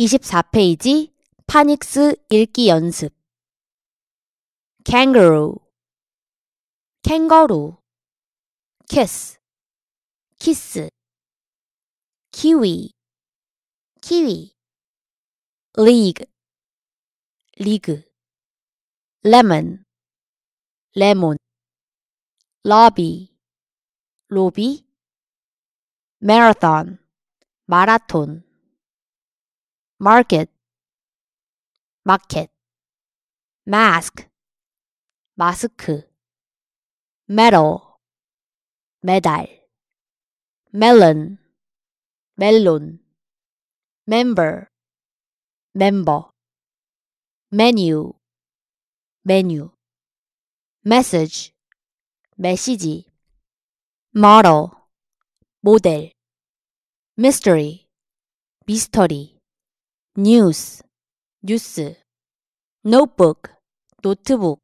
24페이지 파닉스 읽기 연습 kangaroo 캥거루 kiss 키스 키위 키위 league 리그 lemon 레몬 lobby 로비 marathon 마라톤 market, market, mask, mask, medal, medal, melon, melon, member, member, menu, menu, message, 메시지, model, 모델, mystery, 미스터리 news, 뉴스, notebook, 노트북,